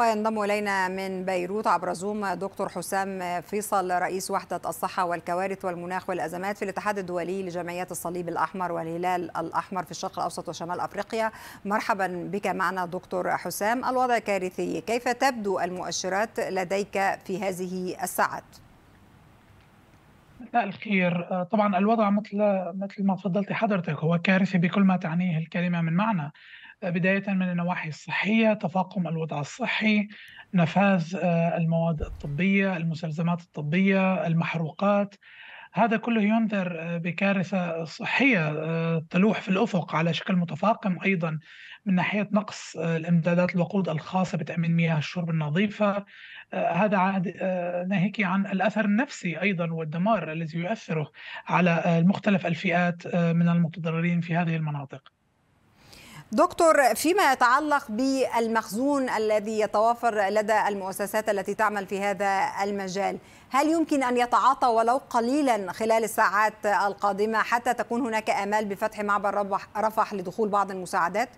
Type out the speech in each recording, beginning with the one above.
وينضم إلينا من بيروت عبر زوم دكتور حسام فيصل رئيس وحدة الصحة والكوارث والمناخ والأزمات في الاتحاد الدولي لجمعيات الصليب الأحمر والهلال الأحمر في الشرق الأوسط وشمال أفريقيا مرحبا بك معنا دكتور حسام الوضع كارثي كيف تبدو المؤشرات لديك في هذه الساعات؟ مساء الخير آه، طبعا الوضع مثل مثل ما تفضلت حضرتك هو كارثي بكل ما تعنيه الكلمة من معنى بداية من النواحي الصحية تفاقم الوضع الصحي نفاذ آه، المواد الطبية المستلزمات الطبية المحروقات هذا كله ينذر آه، بكارثة صحية آه، تلوح في الأفق على شكل متفاقم أيضا من ناحية نقص الإمدادات الوقود الخاصة بتأمين مياه الشرب النظيفة هذا عاد ناهيك عن الأثر النفسي أيضا والدمار الذي يؤثره على مختلف الفئات من المتضررين في هذه المناطق دكتور فيما يتعلق بالمخزون الذي يتوافر لدى المؤسسات التي تعمل في هذا المجال هل يمكن أن يتعاطى ولو قليلا خلال الساعات القادمة حتى تكون هناك آمال بفتح معبر رفح لدخول بعض المساعدات؟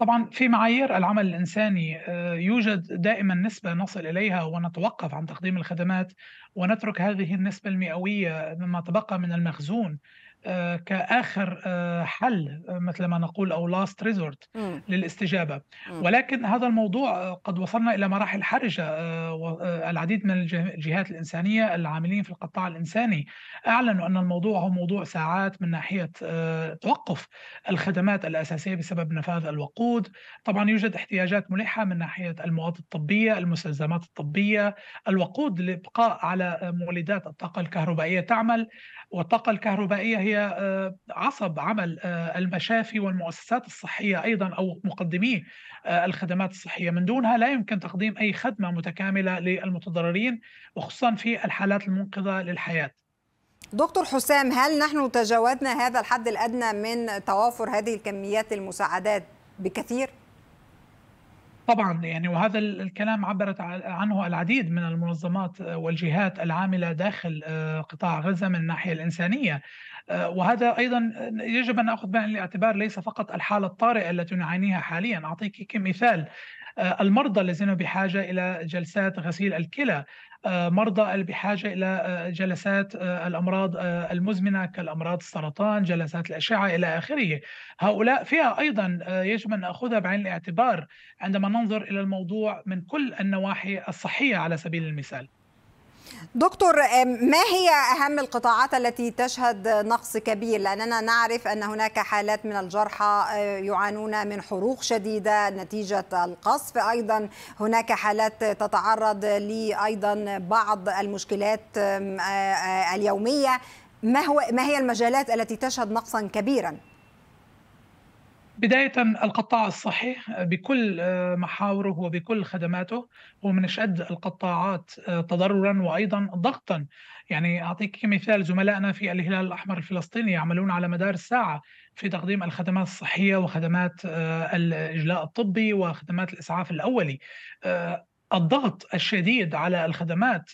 طبعا في معايير العمل الانساني آه، يوجد دائما نسبه نصل اليها ونتوقف عن تقديم الخدمات ونترك هذه النسبه المئويه مما تبقى من المخزون آه، كاخر آه، حل آه، مثل ما نقول او لاست ريزورت للاستجابه ولكن هذا الموضوع قد وصلنا الى مراحل حرجه العديد من الجهات الانسانيه العاملين في القطاع الانساني اعلنوا ان الموضوع هو موضوع ساعات من ناحيه توقف الخدمات الاساسيه بسبب نفاذ الوقود طبعا يوجد احتياجات ملحه من ناحيه المواد الطبيه المستلزمات الطبيه الوقود لابقاء على مولدات الطاقه الكهربائيه تعمل والطاقة الكهربائية هي آه، عصب عمل آه، المشافي والمؤسسات الصحية أيضا أو مقدمي آه، الخدمات الصحية من دونها لا يمكن تقديم أي خدمة متكاملة للمتضررين وخصوصا في الحالات المنقذة للحياة دكتور حسام هل نحن تجاوزنا هذا الحد الأدنى من توافر هذه الكميات المساعدات بكثير؟ طبعا يعني وهذا الكلام عبرت عنه العديد من المنظمات آه، والجهات العامله داخل آه، قطاع غزه من الناحيه الانسانيه آه، وهذا ايضا يجب ان ناخذ بعين الاعتبار ليس فقط الحاله الطارئه التي نعانيها حاليا اعطيك كمثال آه، المرضى الذين بحاجة إلى جلسات غسيل الكلى آه، مرضى بحاجة إلى آه، جلسات الأمراض المزمنة كالأمراض السرطان جلسات الأشعة إلى آخره هؤلاء فئة أيضا يجب أن نأخذها بعين الاعتبار عندما ننظر إلى الموضوع من كل النواحي الصحية على سبيل المثال دكتور ما هي أهم القطاعات التي تشهد نقص كبير لأننا نعرف أن هناك حالات من الجرحى آه، يعانون من حروق شديدة نتيجة القصف أيضا هناك حالات تتعرض لأيضا بعض المشكلات آه، آه، اليومية ما, هو ما هي المجالات التي تشهد نقصا كبيرا؟ بداية القطاع الصحي آه، بكل آه، محاوره وبكل خدماته هو من أشد القطاعات آه، تضررا وأيضا ضغطا يعني أعطيك مثال زملائنا في الهلال الأحمر الفلسطيني يعملون على مدار الساعة في تقديم الخدمات الصحية وخدمات الإجلاء الطبي وخدمات الإسعاف الأولي الضغط الشديد على الخدمات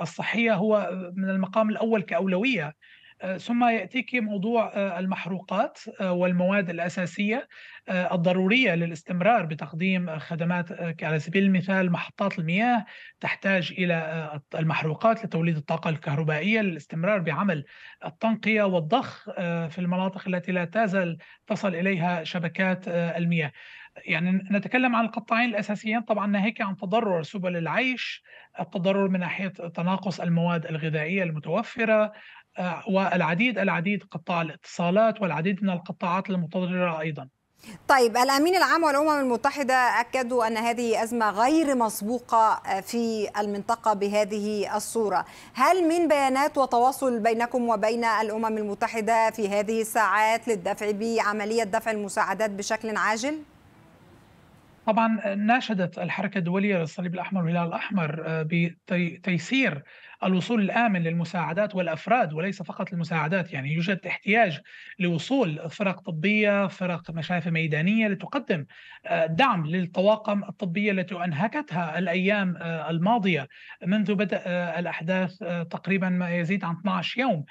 الصحية هو من المقام الأول كأولوية آه، ثم ياتيك موضوع آه، المحروقات آه، والمواد الاساسيه الضروريه للاستمرار بتقديم خدمات على سبيل المثال محطات المياه تحتاج الى المحروقات لتوليد الطاقه الكهربائيه للاستمرار بعمل التنقيه والضخ في المناطق التي لا تزال تصل اليها شبكات المياه. يعني نتكلم عن القطاعين الأساسيين طبعا ناهيك عن تضرر سبل العيش التضرر من ناحية تناقص المواد الغذائية المتوفرة آه، والعديد العديد قطاع الاتصالات والعديد من القطاعات المتضررة أيضا طيب الامين العام والامم المتحده اكدوا ان هذه ازمه غير مسبوقه آه، في المنطقه بهذه الصوره، هل من بيانات وتواصل بينكم وبين الامم المتحده في هذه الساعات للدفع بعمليه دفع المساعدات بشكل عاجل؟ طبعا ناشدت الحركه الدوليه للصليب الاحمر والهلال الاحمر آه، بتيسير الوصول الامن للمساعدات والافراد وليس فقط المساعدات يعني يوجد احتياج لوصول فرق طبيه، فرق مشافي ميدانيه لتقدم آه، دعم للطواقم الطبيه التي انهكتها الايام آه، الماضيه منذ بدء آه، الاحداث تقريبا ما يزيد عن 12 يوم.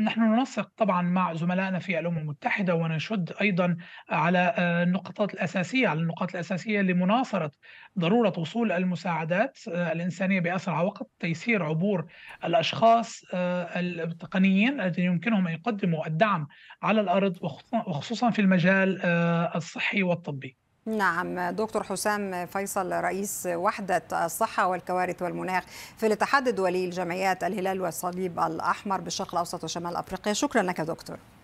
نحن ننسق طبعا مع زملائنا في الامم المتحده ونشد ايضا على النقاط الاساسيه على النقاط الاساسيه لمناصره ضروره وصول المساعدات الانسانيه باسرع وقت تيسير عبور عبور الأشخاص آه، التقنيين الذين يمكنهم أن يقدموا الدعم على الأرض وخصوصا في المجال آه، الصحي والطبي نعم دكتور حسام فيصل رئيس وحدة الصحة والكوارث والمناخ في الاتحاد الدولي لجمعيات الهلال والصليب الأحمر بالشرق الأوسط وشمال أفريقيا شكرا لك دكتور